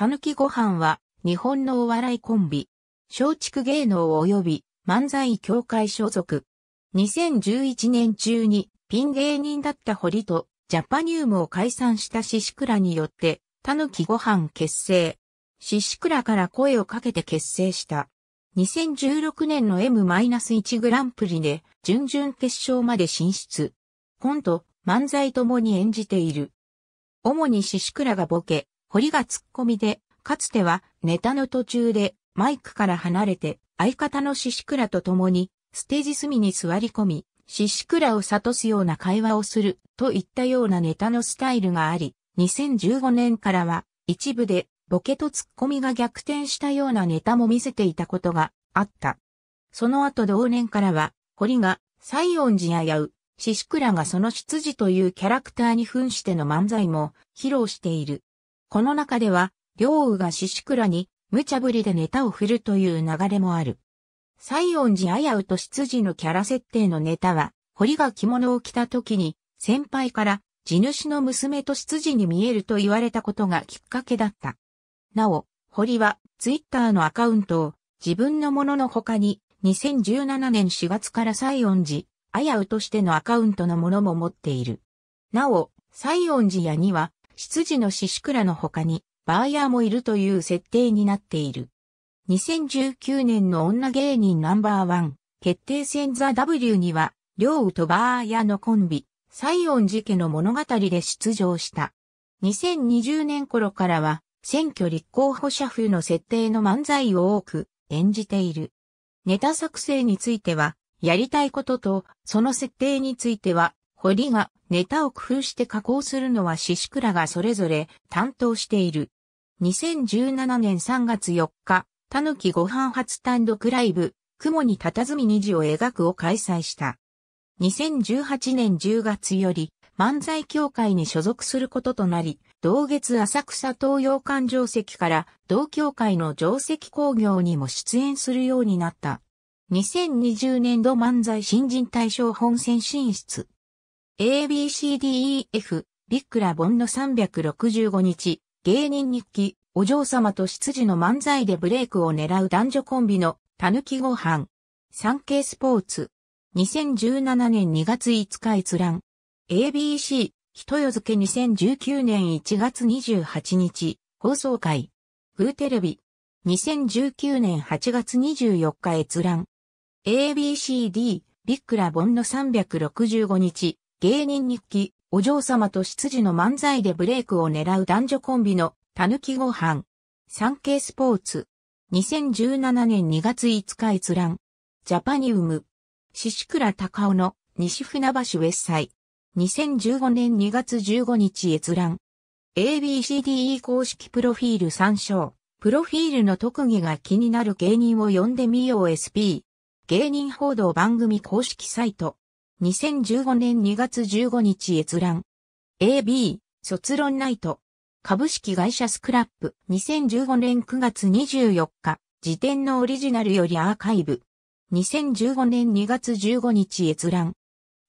たぬきご飯は、日本のお笑いコンビ、松竹芸能及び漫才協会所属。2011年中に、ピン芸人だった堀と、ジャパニウムを解散したシシクラによって、たぬきご飯結成。シシクラから声をかけて結成した。2016年の M-1 グランプリで、準々決勝まで進出。コント、漫才ともに演じている。主にシシクラがボケ、堀が突っ込みで、かつてはネタの途中でマイクから離れて相方のシシクラと共にステージ隅に座り込み、シシクラを諭すような会話をするといったようなネタのスタイルがあり、2015年からは一部でボケとツッコミが逆転したようなネタも見せていたことがあった。その後同年からは、堀が西音寺ややう、シシクラがその執事というキャラクターに扮しての漫才も披露している。この中では、両羽が獅子倉に無茶ぶりでネタを振るという流れもある。西園寺綾うと執事のキャラ設定のネタは、堀が着物を着た時に、先輩から、地主の娘と執事に見えると言われたことがきっかけだった。なお、堀は、ツイッターのアカウントを、自分のものの他に、2017年4月から西園寺、綾うとしてのアカウントのものも持っている。なお、西園寺屋には、羊のシシクラの他に、バーヤーもいるという設定になっている。2019年の女芸人ナンバーワン、決定戦ザ・ W には、両ウとバーヤーのコンビ、サイオン寺家の物語で出場した。2020年頃からは、選挙立候補者風の設定の漫才を多く演じている。ネタ作成については、やりたいことと、その設定については、堀がネタを工夫して加工するのはシシクラがそれぞれ担当している。2017年3月4日、タヌキご飯初単独ライブ、雲に佇み虹を描くを開催した。2018年10月より漫才協会に所属することとなり、同月浅草東洋館定席から同協会の定席工業にも出演するようになった。2020年度漫才新人大賞本選進出。ABCDEF、ビックラボンの365日、芸人日記、お嬢様と執事の漫才でブレイクを狙う男女コンビの、たぬきご飯。ケイスポーツ。2017年2月5日閲覧。ABC、人よ付け2019年1月28日、放送会。グーテレビ。2019年8月24日閲覧。ABCD、ビックラボンの365日、芸人日記、お嬢様と執事の漫才でブレイクを狙う男女コンビのたぬきご飯。ケイスポーツ。2017年2月5日閲覧。ジャパニウム。獅子倉高夫の西船橋ウェッサイ。2015年2月15日閲覧。ABCDE 公式プロフィール参照。プロフィールの特技が気になる芸人を呼んでみよう SP。芸人報道番組公式サイト。2015年2月15日閲覧。AB、卒論ナイト。株式会社スクラップ。2015年9月24日。辞典のオリジナルよりアーカイブ。2015年2月15日閲覧。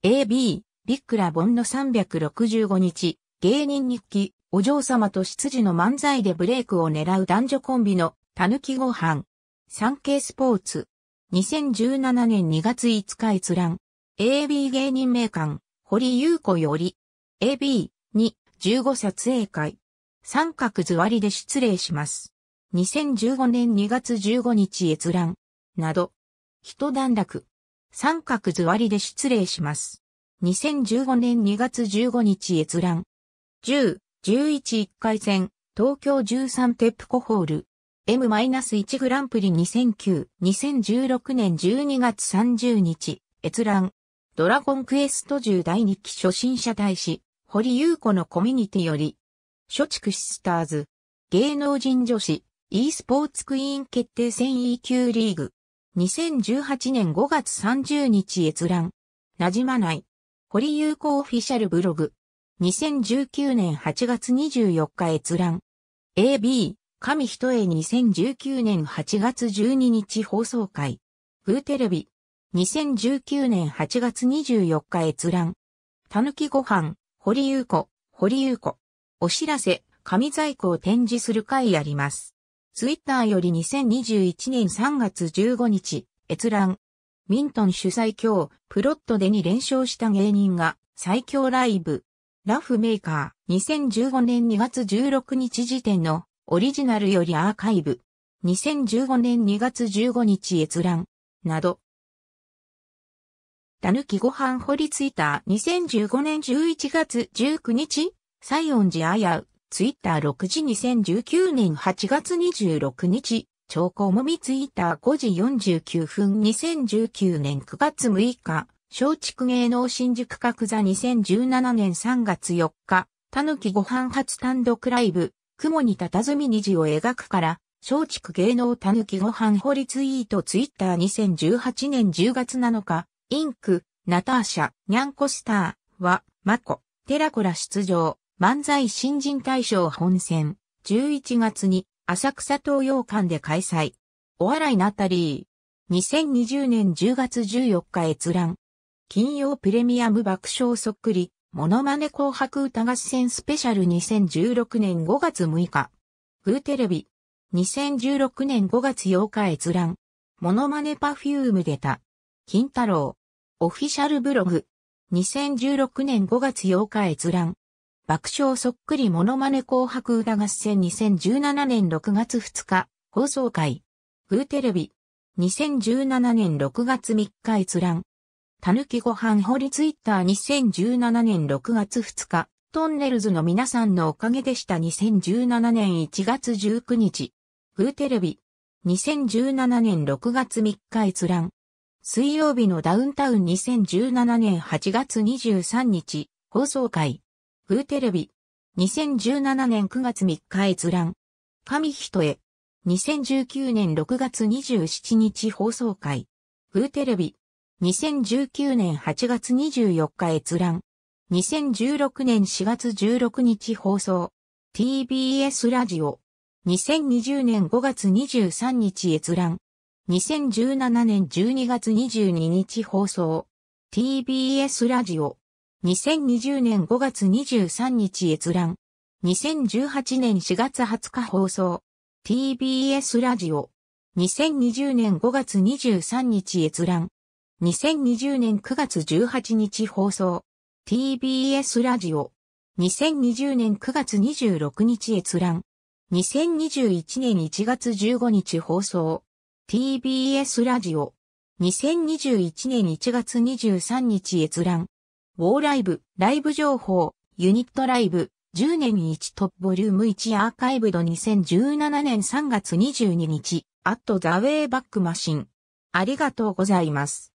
AB、ビックラボンの365日。芸人日記。お嬢様と執事の漫才でブレイクを狙う男女コンビのたぬきご飯。産経スポーツ。2017年2月5日閲覧。AB 芸人名館、堀優子より、AB、2、15撮影会。三角座りで失礼します。2015年2月15日閲覧。など。一段落。三角座りで失礼します。2015年2月15日閲覧。10、11、1回戦、東京13テップコホール。M-1 グランプリ2009、2016年12月30日、閲覧。ドラゴンクエスト10第2期初心者大使、堀優子のコミュニティより、初畜シスターズ、芸能人女子、e スポーツクイーン決定戦 E 級リーグ、2018年5月30日閲覧、なじまない、堀優子オフィシャルブログ、2019年8月24日閲覧、AB、神一重2019年8月12日放送会、グーテレビ、2019年8月24日閲覧。たぬきご飯、堀優子、堀優子。お知らせ、紙在庫を展示する会あります。ツイッターより2021年3月15日、閲覧。ミントン主催今日、プロットでに連勝した芸人が最強ライブ。ラフメーカー、2015年2月16日時点のオリジナルよりアーカイブ。2015年2月15日閲覧。など、たぬきご飯掘りツイッター2015年11月19日、西音寺あやう、ツイッター6時2019年8月26日、超高もみツイッター5時49分2019年9月6日、松竹芸能新宿角座2017年3月4日、たぬきご飯初単独ライブ、雲に佇み虹を描くから、松竹芸能たぬきご飯掘りツイートツイッター2018年10月7日、インク、ナターシャ、ニャンコスターは、マコ、テラコラ出場、漫才新人大賞本選、11月に浅草東洋館で開催。お笑いナタリー、2020年10月14日閲覧。金曜プレミアム爆笑そっくり、モノマネ紅白歌合戦スペシャル2016年5月6日。フーテレビ、2016年5月8日閲覧。モノマネパフューム出た。金太郎。オフィシャルブログ。2016年5月8日閲覧。爆笑そっくりモノマネ紅白歌合戦2017年6月2日、放送会。フーテレビ。2017年6月3日閲覧。たぬきご飯掘りツイッター2017年6月2日。トンネルズの皆さんのおかげでした2017年1月19日。フーテレビ。2017年6月3日閲覧。水曜日のダウンタウン2017年8月23日、放送会。グーテレビ。2017年9月3日閲覧。神人へ。2019年6月27日放送会。グーテレビ。2019年8月24日閲覧。2016年4月16日放送。TBS ラジオ。2020年5月23日閲覧。2017年12月22日放送。TBS ラジオ。2020年5月23日閲覧。2018年4月20日放送。TBS ラジオ。2020年5月23日閲覧。2020年9月18日放送。TBS ラジオ。2020年9月26日閲覧。2021年1月15日放送。TBS ラジオ。2021年1月23日閲覧。ウォーライブ、ライブ情報、ユニットライブ、10年1トップボリューム1アーカイブド2017年3月22日、アットザウェイバックマシン。ありがとうございます。